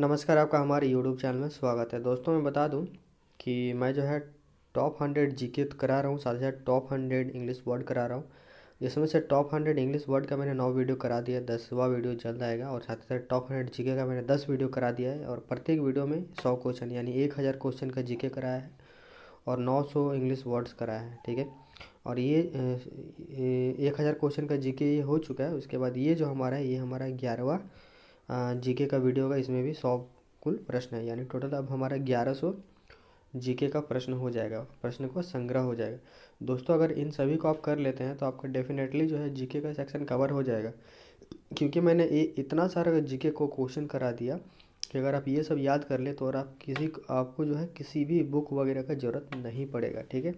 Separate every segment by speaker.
Speaker 1: नमस्कार आपका हमारे यूट्यूब चैनल में स्वागत है दोस्तों मैं बता दूं कि मैं जो है टॉप हंड्रेड जी के करा रहा हूं साथ ही साथ टॉप हंड्रेड इंग्लिश वर्ड करा रहा हूं जिसमें से टॉप हंड्रेड इंग्लिश वर्ड का मैंने नौ वीडियो करा दिया है दसवा वीडियो जल्द आएगा और साथ ही साथ टॉप हंड्रेड जी का मैंने दस वीडियो करा दिया है और प्रत्येक वीडियो में सौ क्वेश्चन यानी एक हज़ार क्वेश्चन का जी कराया है और नौ सौ इंग्लिश वर्ड्स कराया है ठीक है और ये एक हज़ार क्वेश्चन का जी ये हो चुका है उसके बाद ये जो हमारा है ये हमारा ग्यारहवा जीके का वीडियो होगा इसमें भी सौ कुल प्रश्न है यानी टोटल अब हमारा ग्यारह सौ जीके का प्रश्न हो जाएगा प्रश्न को संग्रह हो जाएगा दोस्तों अगर इन सभी को आप कर लेते हैं तो आपका डेफिनेटली जो है जीके का सेक्शन कवर हो जाएगा क्योंकि मैंने ये इतना सारा जीके को क्वेश्चन करा दिया कि अगर आप ये सब याद कर ले तो और आप किसी आपको जो है किसी भी बुक वगैरह का ज़रूरत नहीं पड़ेगा ठीक है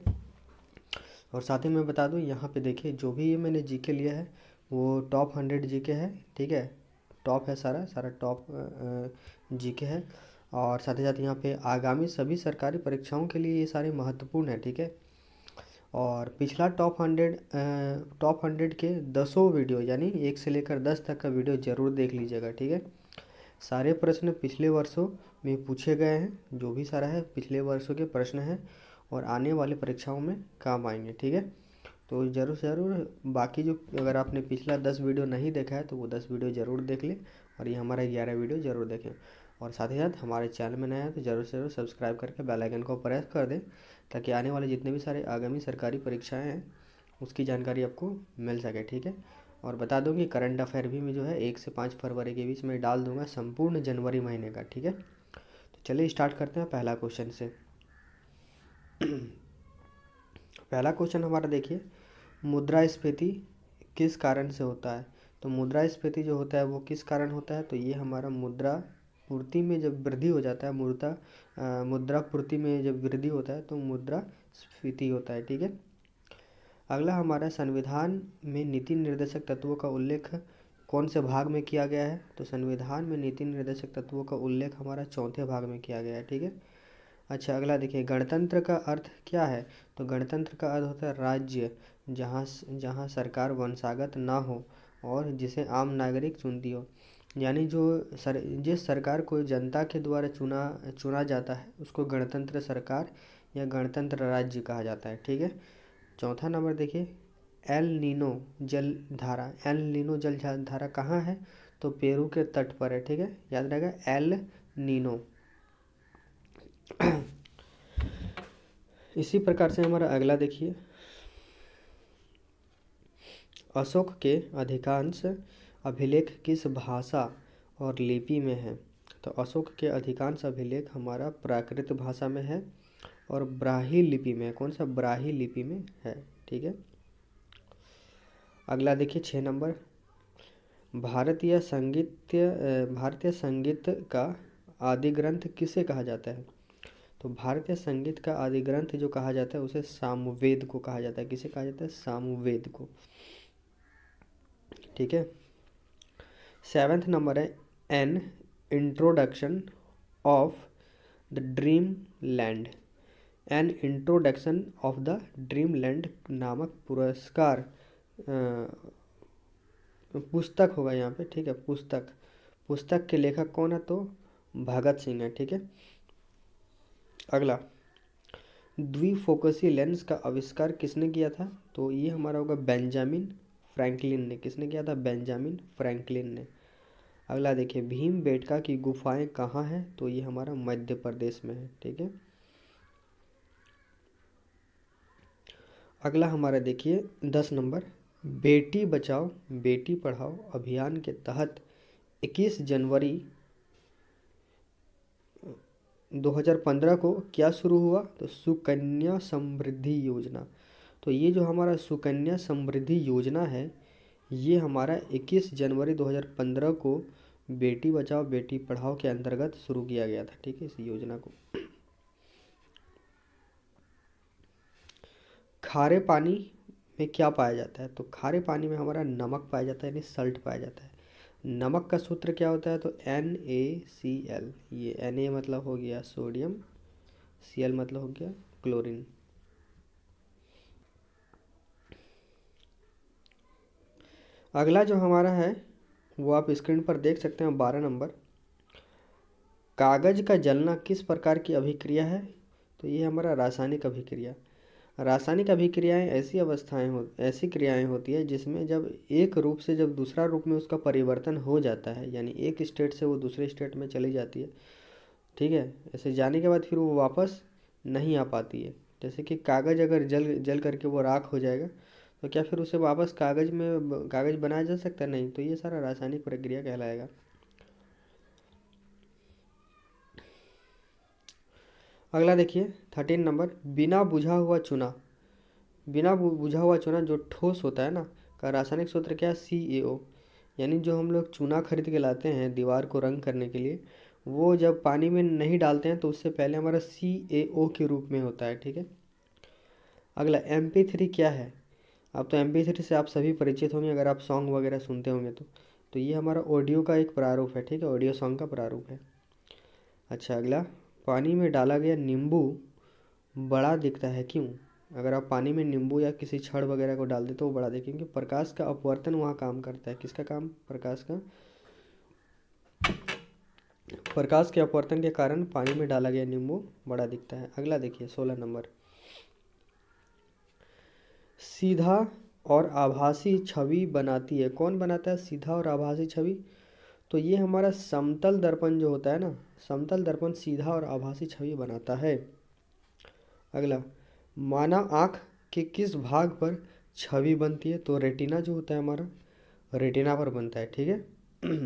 Speaker 1: और साथ ही मैं बता दूँ यहाँ पे देखिए जो भी ये मैंने जीके लिया है वो टॉप हंड्रेड जीके है ठीक है टॉप है सारा सारा टॉप जीके है और साथ ही साथ यहाँ पे आगामी सभी सरकारी परीक्षाओं के लिए ये सारे महत्वपूर्ण है ठीक है और पिछला टॉप हंड्रेड टॉप हंड्रेड के दसों वीडियो यानी एक से लेकर दस तक का वीडियो ज़रूर देख लीजिएगा ठीक है सारे प्रश्न पिछले वर्षों में पूछे गए हैं जो भी सारा है पिछले वर्षों के प्रश्न हैं और आने वाली परीक्षाओं में काम आएंगे ठीक है तो ज़रूर ज़रूर बाकी जो अगर आपने पिछला दस वीडियो नहीं देखा है तो वो दस वीडियो ज़रूर देख लें और ये हमारा ग्यारह वीडियो ज़रूर देखें और साथ ही साथ हमारे चैनल में नया है तो ज़रूर से ज़रूर सब्सक्राइब करके बेल आइकन को प्रेस कर दें ताकि आने वाले जितने भी सारे आगामी सरकारी परीक्षाएं हैं उसकी जानकारी आपको मिल सके ठीक है और बता दूँ कि करंट अफेयर भी मैं जो है एक से पाँच फरवरी के बीच में डाल दूँगा संपूर्ण जनवरी महीने का ठीक है तो चलिए स्टार्ट करते हैं पहला क्वेश्चन से पहला क्वेश्चन हमारा देखिए मुद्रास्फीति किस कारण से होता है तो मुद्रास्फीति जो होता है वो किस कारण होता है तो ये हमारा मुद्रा पूर्ति में जब वृद्धि हो जाता है मुद्रा मुद्रा पूर्ति में जब वृद्धि होता है तो मुद्रा स्फीति होता है ठीक है अगला हमारा संविधान में नीति निर्देशक तत्वों का उल्लेख कौन से भाग में किया गया है तो संविधान में नीति निर्देशक तत्वों का उल्लेख हमारा चौथे भाग में किया गया है ठीक है अच्छा अगला देखिए गणतंत्र का अर्थ क्या है तो गणतंत्र का अर्थ होता है राज्य जहाँ जहाँ सरकार वंशागत ना हो और जिसे आम नागरिक चुनती हो यानी जो सर जिस सरकार को जनता के द्वारा चुना चुना जाता है उसको गणतंत्र सरकार या गणतंत्र राज्य कहा जाता है ठीक है चौथा नंबर देखिए एल नीनो जल धारा एल नीनो जल धारा कहाँ है तो पेरू के तट पर है ठीक है याद रहेगा एल नीनो इसी प्रकार से हमारा अगला देखिए अशोक के अधिकांश अभिलेख किस भाषा और लिपि में है तो अशोक के अधिकांश अभिलेख हमारा प्राकृत भाषा में है और ब्राही लिपि में कौन सा ब्राही लिपि में है ठीक है अगला देखिए छः नंबर भारतीय संगीत भारतीय संगीत का आदि ग्रंथ किसे कहा जाता है तो भारतीय संगीत का आदि ग्रंथ जो कहा जाता है उसे सामवेद को कहा जाता है किसे कहा जाता है सामवेद को ठीक है सेवेंथ नंबर है an introduction of the dream land an introduction of the dream land नामक पुरस्कार पुस्तक होगा यहाँ पे ठीक है पुस्तक पुस्तक के लेखक कौन है तो भगत सिंह है ठीक है अगला द्विफोकसी लेंस का आविष्कार किसने किया था तो ये हमारा होगा बेंजामिन फ्रैंकलिन ने किसने किया था बेंजामिन फ्रैंकलिन ने अगला देखिए भीम बेटका की गुफाएं कहाँ हैं तो ये हमारा मध्य प्रदेश में है ठीक है अगला हमारा देखिए दस नंबर बेटी बचाओ बेटी पढ़ाओ अभियान के तहत इक्कीस जनवरी 2015 को क्या शुरू हुआ तो सुकन्या समृद्धि योजना तो ये जो हमारा सुकन्या समृद्धि योजना है ये हमारा 21 जनवरी 2015 को बेटी बचाओ बेटी पढ़ाओ के अंतर्गत शुरू किया गया था ठीक है इस योजना को खारे पानी में क्या पाया जाता है तो खारे पानी में हमारा नमक पाया जाता है यानी सल्ट पाया जाता है नमक का सूत्र क्या होता है तो एन ए सी एल ये एन ए मतलब हो गया सोडियम सी एल मतलब हो गया क्लोरीन अगला जो हमारा है वो आप स्क्रीन पर देख सकते हैं बारह नंबर कागज़ का जलना किस प्रकार की अभिक्रिया है तो ये हमारा रासायनिक अभिक्रिया रासायनिक अभिक्रियाएं ऐसी अवस्थाएं हो ऐसी क्रियाएं होती है जिसमें जब एक रूप से जब दूसरा रूप में उसका परिवर्तन हो जाता है यानी एक स्टेट से वो दूसरे स्टेट में चली जाती है ठीक है ऐसे जाने के बाद फिर वो वापस नहीं आ पाती है जैसे कि कागज़ अगर जल जल करके वो राख हो जाएगा तो क्या फिर उसे वापस कागज़ में कागज़ बनाया जा सकता है नहीं तो ये सारा रासायनिक प्रक्रिया कहलाएगा अगला देखिए थर्टीन नंबर बिना बुझा हुआ चूना बिना बुझा हुआ चूना जो ठोस होता है ना का रासायनिक सूत्र क्या है सी यानी जो हम लोग चूना खरीद के लाते हैं दीवार को रंग करने के लिए वो जब पानी में नहीं डालते हैं तो उससे पहले हमारा सी के रूप में होता है ठीक है अगला एम थ्री क्या है अब तो एम थ्री से आप सभी परिचित होंगे अगर आप सॉन्ग वगैरह सुनते होंगे तो तो ये हमारा ऑडियो का एक प्रारूप है ठीक है ऑडियो सॉन्ग का प्रारूप है अच्छा अगला पानी में डाला गया नींबू बड़ा दिखता है क्यों अगर आप पानी में नींबू या किसी छड़ वगैरह को डाल दें तो वो बड़ा दिखेंगे क्योंकि प्रकाश का अपवर्तन वहाँ काम करता है किसका काम प्रकाश का प्रकाश के अपवर्तन के कारण पानी में डाला गया नींबू बड़ा दिखता है अगला देखिए सोलह नंबर सीधा और आभासी छवि बनाती है कौन बनाता है सीधा और आभासी छवि तो ये हमारा समतल दर्पण जो होता है ना समतल दर्पण सीधा और आभासी छवि बनाता है अगला माना आँख के किस भाग पर छवि बनती है तो रेटिना जो होता है हमारा रेटिना पर बनता है ठीक है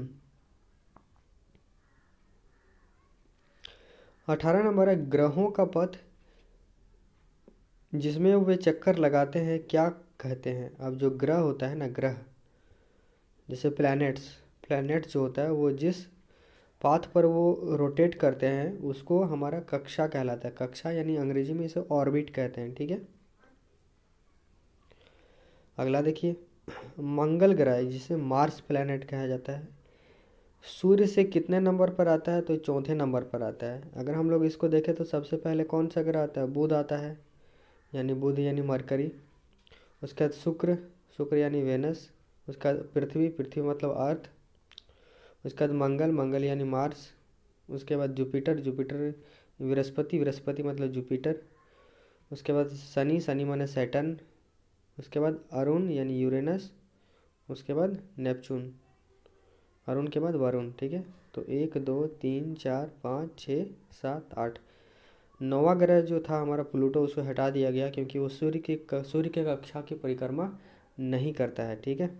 Speaker 1: अठारह नंबर है ग्रहों का पथ जिसमें वे चक्कर लगाते हैं क्या कहते हैं अब जो ग्रह होता है ना ग्रह जैसे प्लैनेट्स प्लैनेट्स जो होता है वो जिस पाथ पर वो रोटेट करते हैं उसको हमारा कक्षा कहलाता है कक्षा यानी अंग्रेजी में इसे ऑर्बिट कहते हैं ठीक है अगला देखिए मंगल ग्रह जिसे मार्स प्लैनेट कहा जाता है सूर्य से कितने नंबर पर आता है तो चौथे नंबर पर आता है अगर हम लोग इसको देखें तो सबसे पहले कौन सा ग्रह आता है बुध आता है यानी बुध यानी मरकरी उसके बाद शुक्र शुक्र यानी वेनस उसके बाद पृथ्वी पृथ्वी मतलब अर्थ उसके बाद मंगल मंगल यानी मार्स उसके बाद जुपिटर जुपिटर बृहस्पति बृहस्पति मतलब जुपिटर उसके बाद शनि शनि माने सैटन उसके बाद अरुण यानी यूरेनस उसके बाद नेपचून अरुण के बाद वरुण ठीक है तो एक दो तीन चार पाँच छः सात आठ नौवा ग्रह जो था हमारा प्लूटो उसको हटा दिया गया क्योंकि वो सूर्य की सूर्य के कक्षा की परिक्रमा नहीं करता है ठीक है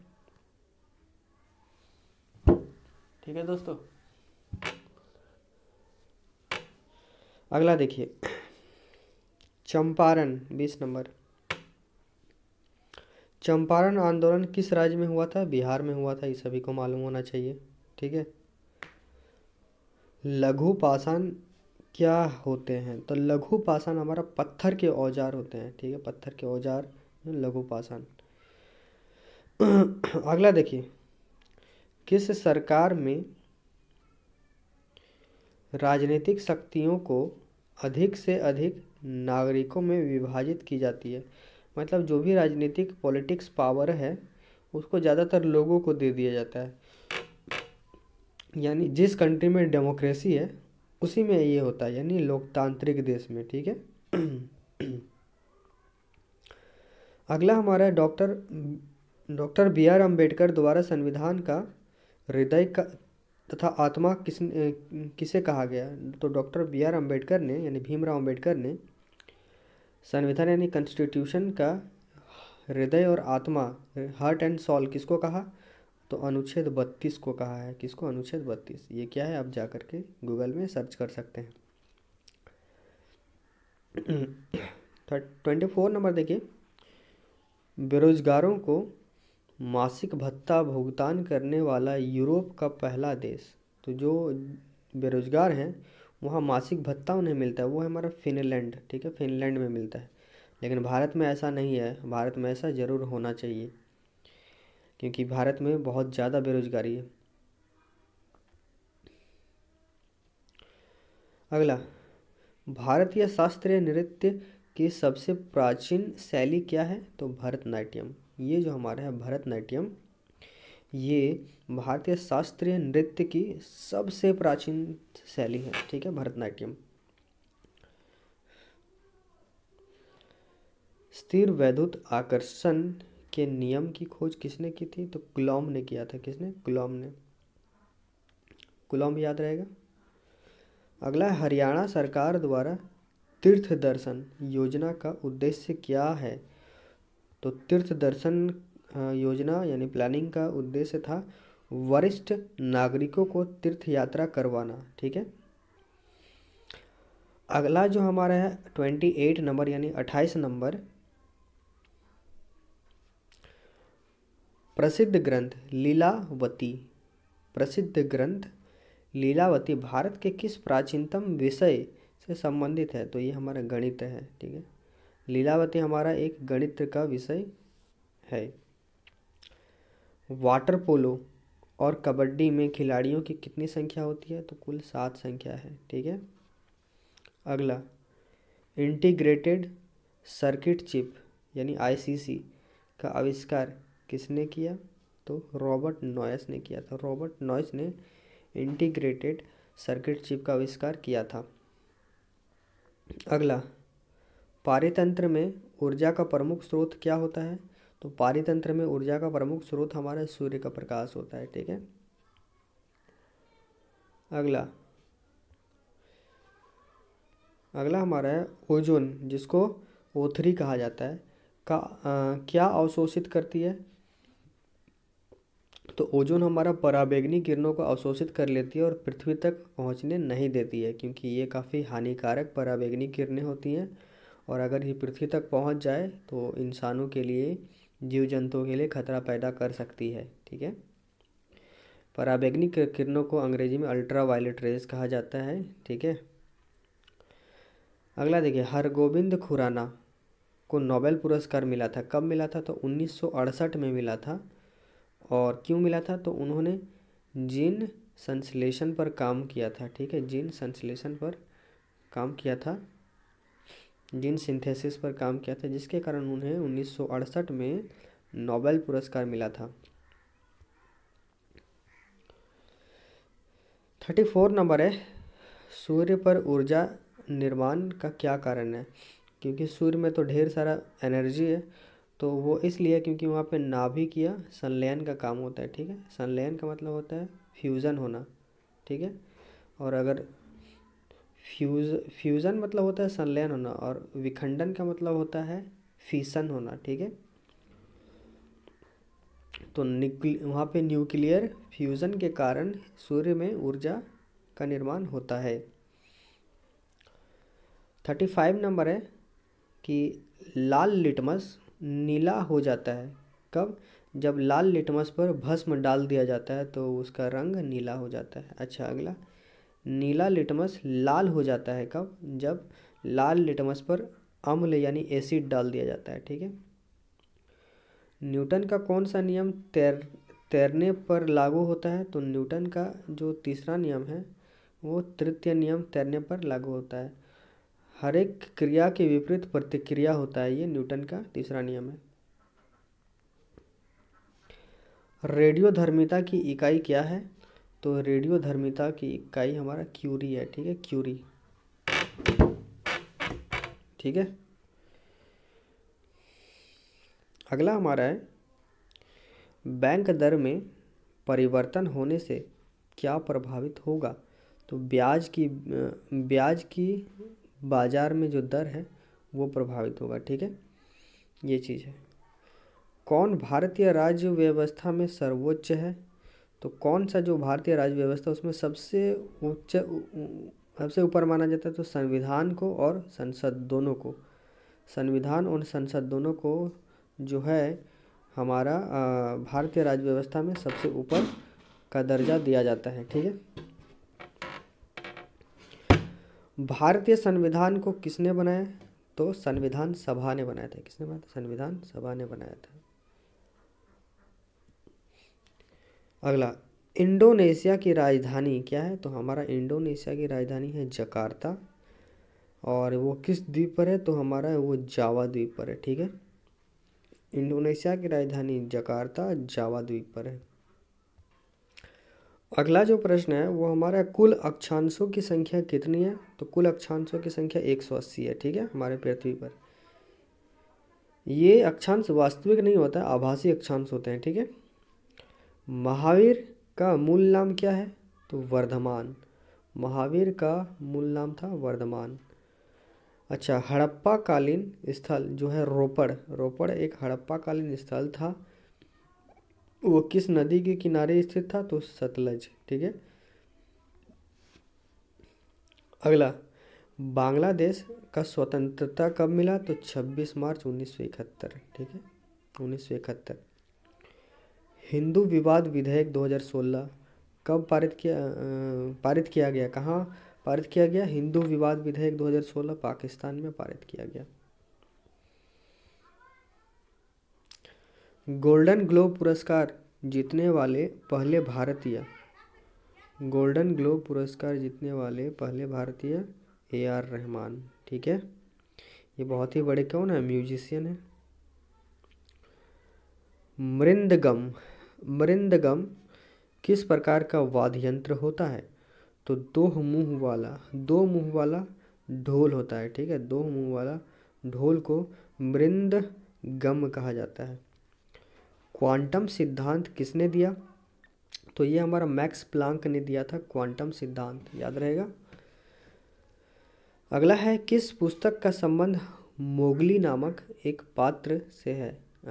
Speaker 1: ठीक है दोस्तों अगला देखिए चंपारण बीस नंबर चंपारण आंदोलन किस राज्य में हुआ था बिहार में हुआ था ये सभी को मालूम होना चाहिए ठीक है लघु पाषाण क्या होते हैं तो लघु पाषाण हमारा पत्थर के औजार होते हैं ठीक है पत्थर के औजार लघु पाषाण अगला देखिए किस सरकार में राजनीतिक शक्तियों को अधिक से अधिक नागरिकों में विभाजित की जाती है मतलब जो भी राजनीतिक पॉलिटिक्स पावर है उसको ज़्यादातर लोगों को दे दिया जाता है यानी जिस कंट्री में डेमोक्रेसी है उसी में ये होता है यानी लोकतांत्रिक देश में ठीक है अगला हमारा doctor doctor B R Ambedkar द्वारा संविधान का हृदय का तथा आत्मा किस किसे कहा गया तो डॉक्टर बी आर अम्बेडकर ने यानी भीमराव अम्बेडकर ने संविधान यानी कॉन्स्टिट्यूशन का हृदय और आत्मा हार्ट एंड सॉल किसको कहा तो अनुच्छेद बत्तीस को कहा है किसको अनुच्छेद बत्तीस ये क्या है आप जा कर के गूगल में सर्च कर सकते हैं ट्वेंटी फोर नंबर देखिए बेरोजगारों को मासिक भत्ता भुगतान करने वाला यूरोप का पहला देश तो जो बेरोज़गार हैं वहाँ मासिक भत्ता उन्हें मिलता है वो है हमारा फिनलैंड ठीक है फिनलैंड में मिलता है लेकिन भारत में ऐसा नहीं है भारत में ऐसा ज़रूर होना चाहिए क्योंकि भारत में बहुत ज़्यादा बेरोज़गारी है अगला भारतीय शास्त्रीय नृत्य की सबसे प्राचीन शैली क्या है तो भरतनाट्यम ये जो हमारा है भरतनाट्यम ये भारतीय शास्त्रीय नृत्य की सबसे प्राचीन शैली है ठीक है भरतनाट्यम स्थिर वैद्युत आकर्षण के नियम की खोज किसने की थी तो कुलॉम ने किया था किसने कुलॉम ने कुलॉम याद रहेगा अगला हरियाणा सरकार द्वारा तीर्थ दर्शन योजना का उद्देश्य क्या है तो तीर्थ दर्शन योजना यानी प्लानिंग का उद्देश्य था वरिष्ठ नागरिकों को तीर्थ यात्रा करवाना ठीक है अगला जो हमारा है ट्वेंटी एट नंबर यानी अट्ठाईस नंबर प्रसिद्ध ग्रंथ लीलावती प्रसिद्ध ग्रंथ लीलावती भारत के किस प्राचीनतम विषय से संबंधित है तो ये हमारा गणित है ठीक है लीलावती हमारा एक गणित का विषय है वाटर पोलो और कबड्डी में खिलाड़ियों की कितनी संख्या होती है तो कुल सात संख्या है ठीक है अगला इंटीग्रेटेड सर्किट चिप यानी आईसीसी का आविष्कार किसने किया तो रॉबर्ट नॉयस ने किया था रॉबर्ट नॉयस ने इंटीग्रेटेड सर्किट चिप का आविष्कार किया था अगला पारितंत्र में ऊर्जा का प्रमुख स्रोत क्या होता है तो पारितंत्र में ऊर्जा का प्रमुख स्रोत हमारा सूर्य का प्रकाश होता है ठीक है अगला अगला हमारा है ओजोन जिसको ओथरी कहा जाता है का आ, क्या अवशोषित करती है तो ओजोन हमारा पराबैगनी किरणों को अवशोषित कर लेती है और पृथ्वी तक पहुंचने नहीं देती है क्योंकि ये काफ़ी हानिकारक पराबैगनी किरणें होती हैं और अगर ये पृथ्वी तक पहुंच जाए तो इंसानों के लिए जीव जंतुओं के लिए खतरा पैदा कर सकती है ठीक है पराबैग्निक किरणों को अंग्रेजी में अल्ट्रा वायलेट रेज कहा जाता है ठीक है अगला देखिए हरगोविंद खुराना को नोबेल पुरस्कार मिला था कब मिला था तो 1968 में मिला था और क्यों मिला था तो उन्होंने जीन संश्लेषण पर काम किया था ठीक है जीन संश्लेषण पर काम किया था जीन सिंथेसिस पर काम किया था जिसके कारण उन्हें उन्नीस में नोबेल पुरस्कार मिला था थर्टी फोर नंबर है सूर्य पर ऊर्जा निर्माण का क्या कारण है क्योंकि सूर्य में तो ढेर सारा एनर्जी है तो वो इसलिए क्योंकि वहाँ पे नाभिक या संलयन का काम होता है ठीक है संलयन का मतलब होता है फ्यूज़न होना ठीक है और अगर फ्यूज फ्यूज़न मतलब होता है संलयन होना और विखंडन का मतलब होता है फीसन होना ठीक है तो निकल वहाँ पे न्यूक्लियर फ्यूज़न के कारण सूर्य में ऊर्जा का निर्माण होता है थर्टी फाइव नंबर है कि लाल लिटमस नीला हो जाता है कब जब लाल लिटमस पर भस्म डाल दिया जाता है तो उसका रंग नीला हो जाता है अच्छा अगला नीला लिटमस लाल हो जाता है कब जब लाल लिटमस पर अम्ल यानी एसिड डाल दिया जाता है ठीक है न्यूटन का कौन सा नियम तैर तैरने पर लागू होता है तो न्यूटन का जो तीसरा नियम है वो तृतीय नियम तैरने पर लागू होता है हर एक क्रिया के विपरीत प्रतिक्रिया होता है ये न्यूटन का तीसरा नियम है रेडियोधर्मिता की इकाई क्या है तो रेडियो धर्मिता की इकाई हमारा क्यूरी है ठीक है क्यूरी ठीक है अगला हमारा है बैंक दर में परिवर्तन होने से क्या प्रभावित होगा तो ब्याज की ब्याज की बाज़ार में जो दर है वो प्रभावित होगा ठीक है ये चीज़ है कौन भारतीय राज्य व्यवस्था में सर्वोच्च है तो कौन सा जो भारतीय राज्य व्यवस्था उसमें सबसे उच्च सबसे ऊपर माना जाता है तो संविधान को और संसद दोनों को संविधान और संसद दोनों को जो है हमारा भारतीय राज्य व्यवस्था में सबसे ऊपर का दर्जा दिया जाता है ठीक है भारतीय संविधान को किसने बनाया तो संविधान सभा ने बनाया था किसने बनाया था संविधान सभा ने बनाया था अगला इंडोनेशिया की राजधानी क्या है तो हमारा इंडोनेशिया की राजधानी है जकार्ता और वो किस द्वीप पर है तो हमारा वो जावा द्वीप पर है ठीक है इंडोनेशिया की राजधानी जकार्ता जावा द्वीप पर है अगला जो प्रश्न है वो हमारा कुल अक्षांशों की संख्या कितनी है तो कुल अक्षांशों की संख्या 180 है ठीक है हमारे पृथ्वी पर ये अक्षांश वास्तविक नहीं होता आभासी अक्षांश होते हैं ठीक है थीके? महावीर का मूल नाम क्या है तो वर्धमान महावीर का मूल नाम था वर्धमान अच्छा हड़प्पा कालीन स्थल जो है रोपड़ रोपड़ एक हड़प्पा कालीन स्थल था वो किस नदी के किनारे स्थित था तो सतलज ठीक है अगला बांग्लादेश का स्वतंत्रता कब मिला तो 26 मार्च 1971 ठीक है 1971 हिंदू विवाद विधेयक 2016 कब पारित किया पारित किया गया कहाँ पारित किया गया हिंदू विवाद विधेयक 2016 पाकिस्तान में पारित किया गया गोल्डन ग्लोब पुरस्कार जीतने वाले पहले भारतीय गोल्डन ग्लोब पुरस्कार जीतने वाले पहले भारतीय ए आर रहमान ठीक है ये बहुत ही बड़े कौन है म्यूजिशियन है मृंदगम मृदंगम किस प्रकार का वाद्य यंत्र होता है तो दो मुंह वाला दो मुंह वाला ढोल होता है ठीक है दो मुंह वाला ढोल को गम कहा जाता है क्वांटम सिद्धांत किसने दिया तो ये हमारा मैक्स प्लांक ने दिया था क्वांटम सिद्धांत याद रहेगा अगला है किस पुस्तक का संबंध मोगली नामक एक पात्र से है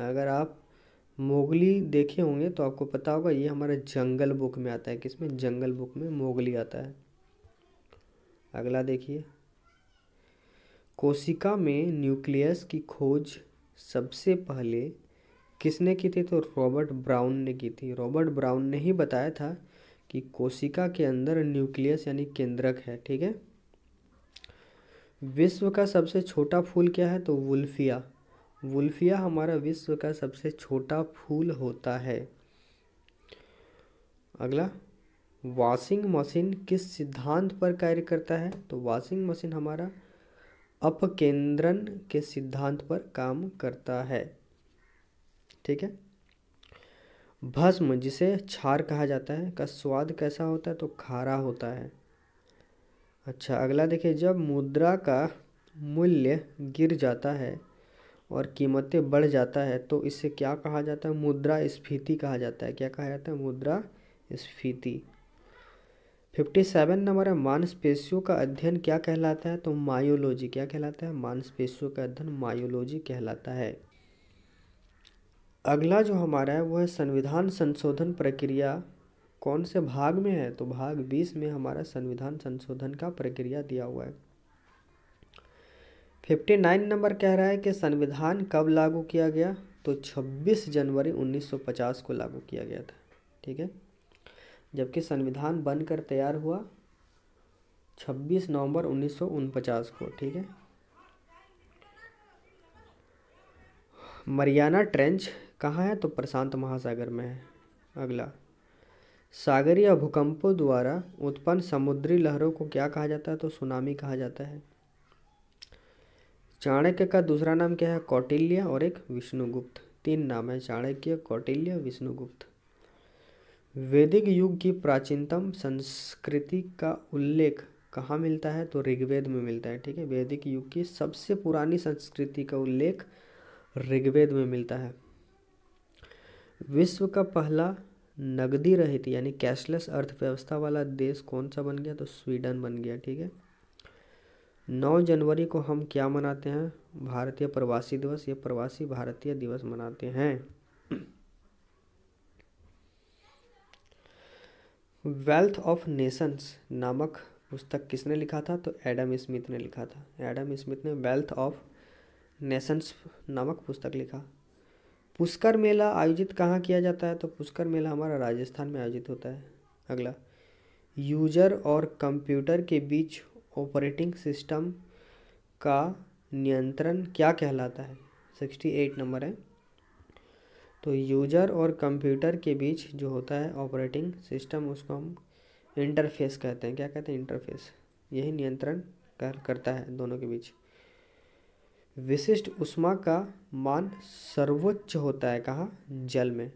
Speaker 1: अगर आप मोगली देखे होंगे तो आपको पता होगा ये हमारा जंगल बुक में आता है किसमें जंगल बुक में मोगली आता है अगला देखिए कोशिका में न्यूक्लियस की खोज सबसे पहले किसने की थी तो रॉबर्ट ब्राउन ने की थी रॉबर्ट ब्राउन ने ही बताया था कि कोशिका के अंदर न्यूक्लियस यानी केंद्रक है ठीक है विश्व का सबसे छोटा फूल क्या है तो वुल्फिया वुल्फिया हमारा विश्व का सबसे छोटा फूल होता है अगला वॉशिंग मशीन किस सिद्धांत पर कार्य करता है तो वॉशिंग मशीन हमारा अपकेंद्रन के सिद्धांत पर काम करता है ठीक है भस्म जिसे छार कहा जाता है का स्वाद कैसा होता है तो खारा होता है अच्छा अगला देखिए जब मुद्रा का मूल्य गिर जाता है और कीमतें बढ़ जाता है तो इसे क्या कहा जाता है मुद्रा स्फीति कहा जाता है क्या कहा जाता है मुद्रा स्फीति फिफ्टी सेवन नंबर है मांसपेशियों का अध्ययन क्या कहलाता है तो मायोलॉजी क्या कहलाता है मांसपेशियों का अध्ययन मायोलॉजी कहलाता है अगला जो हमारा है वो है संविधान संशोधन प्रक्रिया कौन से भाग में है तो भाग बीस में हमारा संविधान संशोधन का प्रक्रिया दिया हुआ है फिफ्टी नाइन नंबर कह रहा है कि संविधान कब लागू किया गया तो छब्बीस जनवरी उन्नीस सौ पचास को लागू किया गया था ठीक है जबकि संविधान बनकर तैयार हुआ छब्बीस नवंबर उन्नीस सौ को ठीक है मरियाना ट्रेंच कहाँ है तो प्रशांत महासागर में है अगला सागरीय भूकंपों द्वारा उत्पन्न समुद्री लहरों को क्या कहा जाता है तो सुनामी कहा जाता है चाणक्य का दूसरा नाम क्या है कौटिल्य और एक विष्णुगुप्त तीन नाम है चाणक्य कौटिल्य विष्णुगुप्त वैदिक युग की प्राचीनतम संस्कृति का उल्लेख कहाँ मिलता है तो ऋग्वेद में मिलता है ठीक है वैदिक युग की सबसे पुरानी संस्कृति का उल्लेख ऋग्वेद में मिलता है विश्व का पहला नगदी रहित यानी कैशलेस अर्थव्यवस्था वाला देश कौन सा बन गया तो स्वीडन बन गया ठीक है नौ जनवरी को हम क्या मनाते हैं भारतीय प्रवासी दिवस ये प्रवासी भारतीय दिवस मनाते हैं वेल्थ ऑफ नेशंस नामक पुस्तक किसने लिखा था तो एडम स्मिथ ने लिखा था एडम स्मिथ ने वेल्थ ऑफ नेशंस नामक पुस्तक लिखा पुष्कर मेला आयोजित कहाँ किया जाता है तो पुष्कर मेला हमारा राजस्थान में आयोजित होता है अगला यूजर और कंप्यूटर के बीच ऑपरेटिंग सिस्टम का नियंत्रण क्या कहलाता है सिक्सटी एट नंबर है तो यूजर और कंप्यूटर के बीच जो होता है ऑपरेटिंग सिस्टम उसको हम इंटरफेस कहते हैं क्या कहते हैं इंटरफेस यही नियंत्रण कर करता है दोनों के बीच विशिष्ट उष्मा का मान सर्वोच्च होता है कहाँ जल में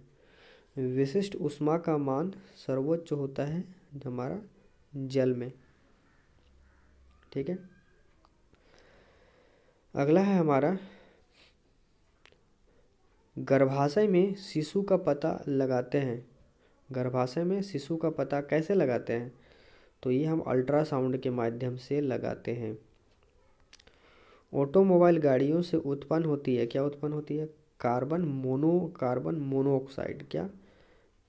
Speaker 1: विशिष्ट उष्मा का मान सर्वोच्च होता है हमारा जल में ठीक है अगला है हमारा गर्भाशय में शिशु का पता लगाते हैं गर्भाशय में शिशु का पता कैसे लगाते हैं तो ये हम अल्ट्रासाउंड के माध्यम से लगाते हैं ऑटोमोबाइल गाड़ियों से उत्पन्न होती है क्या उत्पन्न होती है कार्बन मोनो कार्बन मोनोऑक्साइड क्या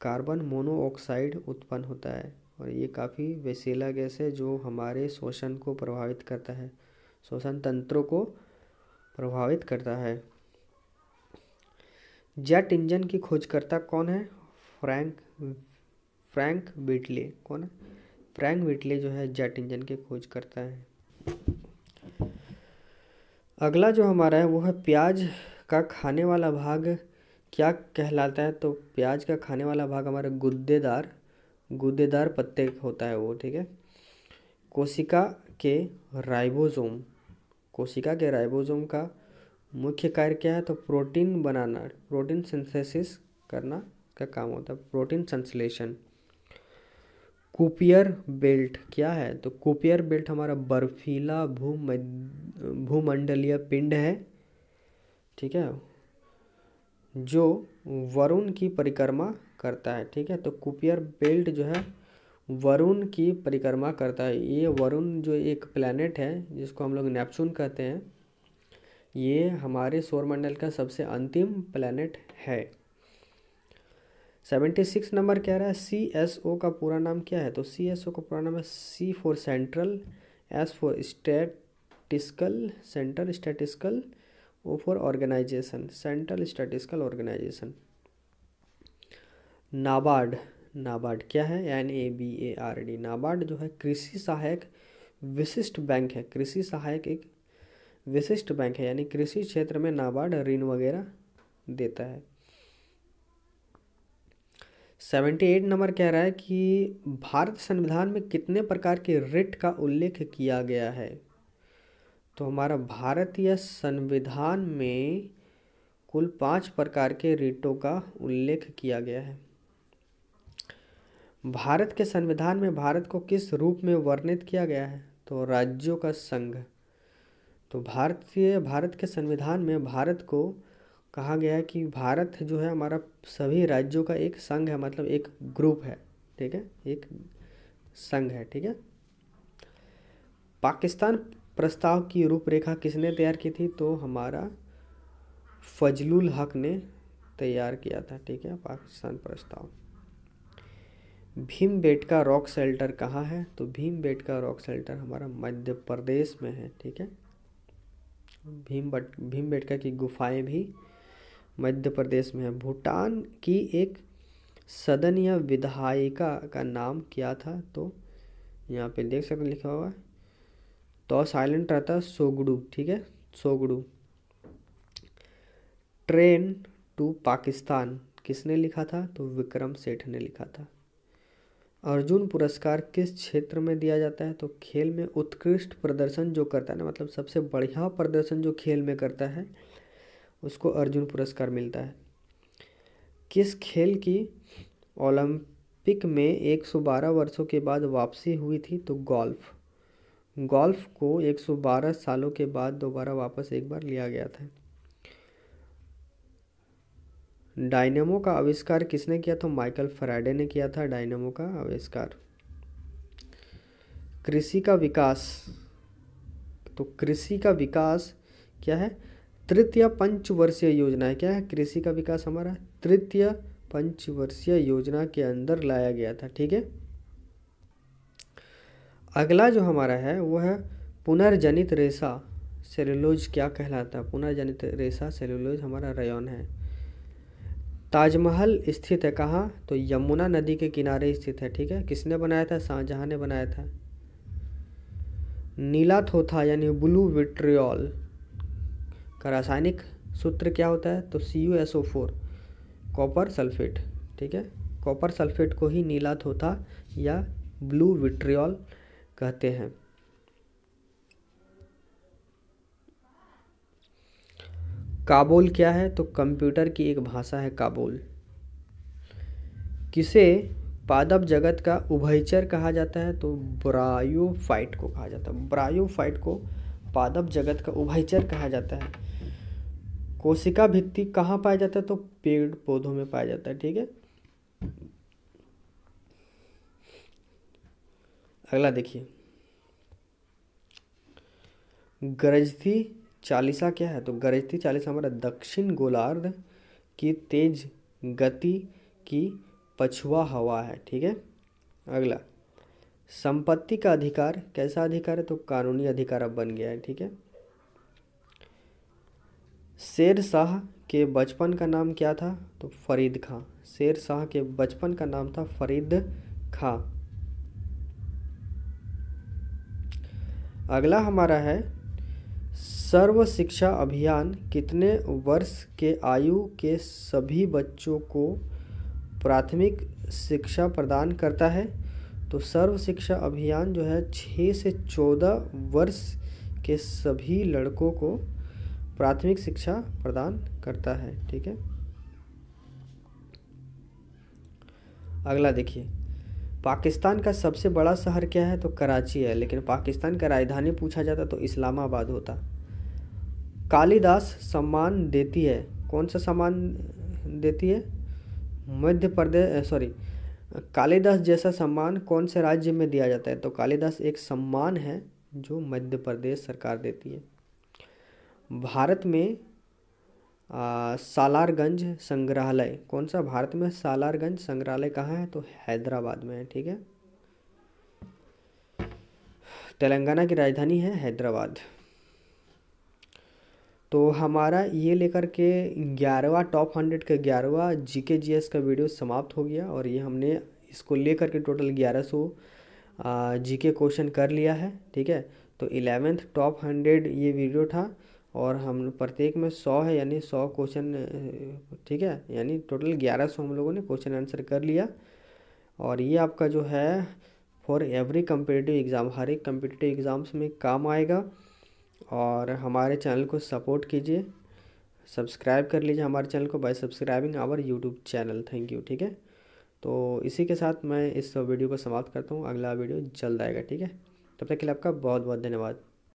Speaker 1: कार्बन मोनोऑक्साइड उत्पन्न होता है और ये काफ़ी वैसेला गैस है जो हमारे शोषण को प्रभावित करता है शोषण तंत्रों को प्रभावित करता है जेट इंजन की खोजकर्ता कौन है फ्रैंक फ्रैंक बिटले कौन है फ्रैंक बिटले जो है जेट इंजन के खोजकर्ता है अगला जो हमारा है वो है प्याज का खाने वाला भाग क्या कहलाता है तो प्याज का खाने वाला भाग हमारा गुद्देदार गुदेदार पत्ते होता है वो ठीक है कोशिका के राइबोसोम कोशिका के राइबोसोम का मुख्य कार्य क्या है तो प्रोटीन बनाना प्रोटीन सिंथेसिस करना का काम होता है प्रोटीन संश्लेषण कुपियर बेल्ट क्या है तो कुपियर बेल्ट हमारा बर्फीला भू भूमंडलीय पिंड है ठीक है जो वरुण की परिक्रमा करता है ठीक है तो कुपियर बेल्ट जो है वरुण की परिक्रमा करता है ये वरुण जो एक प्लानट है जिसको हम लोग नेपचून कहते हैं ये हमारे सौरमंडल का सबसे अंतिम प्लानट है सेवेंटी सिक्स नंबर कह रहा है सी एस ओ का पूरा नाम क्या है तो सी एस ओ का पूरा नाम है C for central S for statistical central statistical O for organisation central statistical organisation NABARD NABARD क्या है N A B A R D NABARD जो है कृषि सहायक विशिष्ट बैंक है कृषि सहायक एक विशिष्ट बैंक है यानी कृषि क्षेत्र में नाबार्ड ऋण वगैरह देता है सेवेंटी एट नंबर कह रहा है कि भारत संविधान में कितने प्रकार के रिट का उल्लेख किया गया है तो हमारा भारतीय संविधान में कुल पांच प्रकार के रिटों का उल्लेख किया गया है भारत के संविधान में भारत को किस रूप में वर्णित किया गया है तो राज्यों का संघ तो भारतीय भारत के संविधान में भारत को कहा गया है कि भारत जो है हमारा सभी राज्यों का एक संघ है मतलब एक ग्रुप है ठीक है एक संघ है ठीक है पाकिस्तान प्रस्ताव की रूपरेखा किसने तैयार की थी तो हमारा फजलुल हक ने तैयार किया था ठीक है पाकिस्तान प्रस्ताव भीम का रॉक सेल्टर कहाँ है तो भीम का रॉक सेल्टर हमारा मध्य प्रदेश में है ठीक है भीम बट भीम बेटका की गुफाएं भी मध्य प्रदेश में है भूटान की एक सदन या विधायिका का नाम क्या था तो यहाँ पे देख सकते लिखा हुआ है तो साइलेंट रहता है सोगड़ू ठीक है सोगड़ू ट्रेन टू पाकिस्तान किसने लिखा था तो विक्रम सेठ ने लिखा था अर्जुन पुरस्कार किस क्षेत्र में दिया जाता है तो खेल में उत्कृष्ट प्रदर्शन जो करता है ना मतलब सबसे बढ़िया प्रदर्शन जो खेल में करता है उसको अर्जुन पुरस्कार मिलता है किस खेल की ओलंपिक में 112 वर्षों के बाद वापसी हुई थी तो गोल्फ गोल्फ को 112 सालों के बाद दोबारा वापस एक बार लिया गया था डायनेमो का आविष्कार किसने किया था माइकल फराडे ने किया था डायनेमो का आविष्कार कृषि का विकास तो कृषि का विकास क्या है तृतीय पंचवर्षीय योजना है क्या है कृषि का विकास हमारा तृतीय पंचवर्षीय योजना के अंदर लाया गया था ठीक है अगला जो हमारा है वो है पुनर्जनित रेशा सेलुलोज क्या कहलाता है पुनर्जनित रेशा सेलुलोज हमारा रयन है ताजमहल स्थित है कहाँ तो यमुना नदी के किनारे स्थित है ठीक है किसने बनाया था शाहजहाँ ने बनाया था नीला थोथा यानी ब्लू विट्रियल का रासायनिक सूत्र क्या होता है तो C U S O four copper sulphate ठीक है कॉपर सल्फेट को ही नीला थोथा या ब्लू विट्रियल कहते हैं काबुल क्या है तो कंप्यूटर की एक भाषा है काबुल किसे पादप जगत का उभयचर कहा जाता है तो ब्रायोफाइट को कहा जाता है ब्रायोफाइट को पादप जगत का उभयचर कहा जाता है कोशिका भित्ति कहाँ पाया जाता है तो पेड़ पौधों में पाया जाता है ठीक है अगला देखिए गरजती चालीसा क्या है तो गरजती चालीसा हमारा दक्षिण गोलार्ध की तेज गति की पछुआ हवा है ठीक है अगला संपत्ति का अधिकार कैसा अधिकार है तो कानूनी अधिकार अब बन गया है ठीक है शेर शाह के बचपन का नाम क्या था तो फरीद खां शेर शाह के बचपन का नाम था फरीद खां अगला हमारा है सर्व शिक्षा अभियान कितने वर्ष के आयु के सभी बच्चों को प्राथमिक शिक्षा प्रदान करता है तो सर्व शिक्षा अभियान जो है छः से चौदह वर्ष के सभी लड़कों को प्राथमिक शिक्षा प्रदान करता है ठीक है अगला देखिए पाकिस्तान का सबसे बड़ा शहर क्या है तो कराची है लेकिन पाकिस्तान का राजधानी पूछा जाता तो इस्लामाबाद होता कालिदास सम्मान देती है कौन सा सम्मान देती है मध्य प्रदेश सॉरी कालिदास जैसा सम्मान कौन से राज्य में दिया जाता है तो कालिदास एक सम्मान है जो मध्य प्रदेश सरकार देती है भारत में सालारगंज संग्रहालय कौन सा भारत में सालारगंज संग्रहालय कहाँ है तो हैदराबाद में है ठीक है तेलंगाना की राजधानी है हैदराबाद तो हमारा ये लेकर के ग्यारहवा टॉप हंड्रेड का ग्यारहवा जी के जी एस का वीडियो समाप्त हो गया और ये हमने इसको लेकर के टोटल ग्यारह सौ जी के क्वेश्चन कर लिया है ठीक है तो इलेवेंथ टॉप हंड्रेड ये वीडियो था और हम प्रत्येक में सौ है यानी सौ क्वेश्चन ठीक है यानी टोटल ग्यारह सौ हम लोगों ने क्वेश्चन आंसर कर लिया और ये आपका जो है फॉर एवरी कम्पिटिटिव एग्ज़ाम हर एक कम्पिटिटिव एग्ज़ाम्स में काम आएगा और हमारे चैनल को सपोर्ट कीजिए सब्सक्राइब कर लीजिए हमारे चैनल को by subscribing our YouTube channel thank you ठीक है तो इसी के साथ मैं इस वीडियो को समाप्त करता हूँ अगला वीडियो जल्द आएगा ठीक है तब तक के लिए आपका बहुत बहुत धन्यवाद